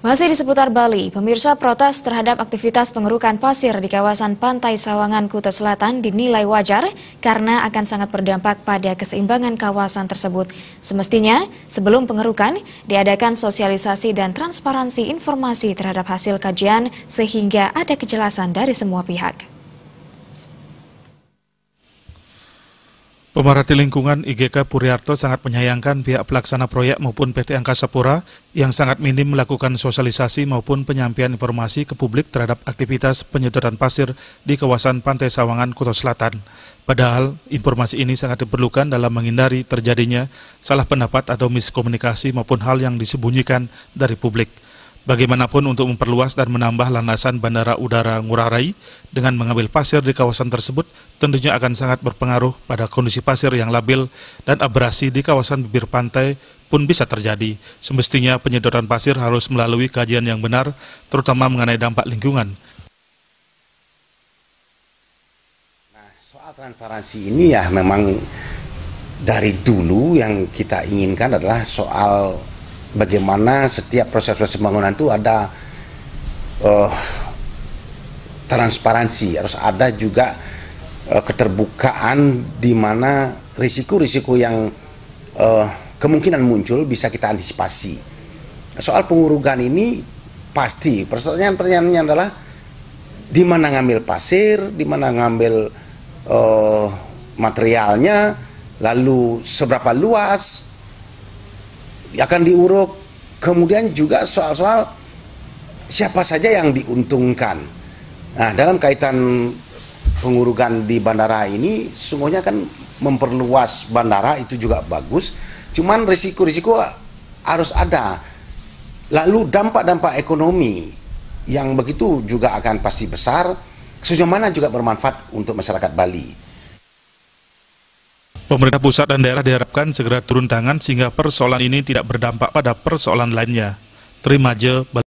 Masih di seputar Bali, pemirsa protes terhadap aktivitas pengerukan pasir di kawasan Pantai Sawangan Kuta Selatan dinilai wajar karena akan sangat berdampak pada keseimbangan kawasan tersebut. Semestinya, sebelum pengerukan, diadakan sosialisasi dan transparansi informasi terhadap hasil kajian sehingga ada kejelasan dari semua pihak. Pemerhati Lingkungan IGK Puriarto sangat menyayangkan pihak pelaksana proyek maupun PT Angkasa Pura yang sangat minim melakukan sosialisasi maupun penyampaian informasi ke publik terhadap aktivitas penyedotan pasir di kawasan Pantai Sawangan, Kuto Selatan. Padahal informasi ini sangat diperlukan dalam menghindari terjadinya salah pendapat atau miskomunikasi maupun hal yang disembunyikan dari publik. Bagaimanapun untuk memperluas dan menambah landasan Bandara Udara Ngurah Rai dengan mengambil pasir di kawasan tersebut tentunya akan sangat berpengaruh pada kondisi pasir yang labil dan abrasi di kawasan bibir pantai pun bisa terjadi. Semestinya penyedotan pasir harus melalui kajian yang benar terutama mengenai dampak lingkungan. Nah, soal transparansi ini ya memang dari dulu yang kita inginkan adalah soal bagaimana setiap proses-proses pembangunan itu ada uh, transparansi, harus ada juga uh, keterbukaan di mana risiko-risiko yang uh, kemungkinan muncul bisa kita antisipasi. Soal pengurugan ini pasti pertanyaan-pertanyaannya adalah di mana ngambil pasir, di mana ngambil uh, materialnya, lalu seberapa luas akan diuruk. Kemudian juga soal-soal siapa saja yang diuntungkan. Nah, dalam kaitan pengurukan di bandara ini sungguhnya kan memperluas bandara itu juga bagus. Cuman risiko-risiko harus ada. Lalu dampak-dampak ekonomi yang begitu juga akan pasti besar sejauh mana juga bermanfaat untuk masyarakat Bali. Pemerintah pusat dan daerah diharapkan segera turun tangan sehingga persoalan ini tidak berdampak pada persoalan lainnya. Terima aja.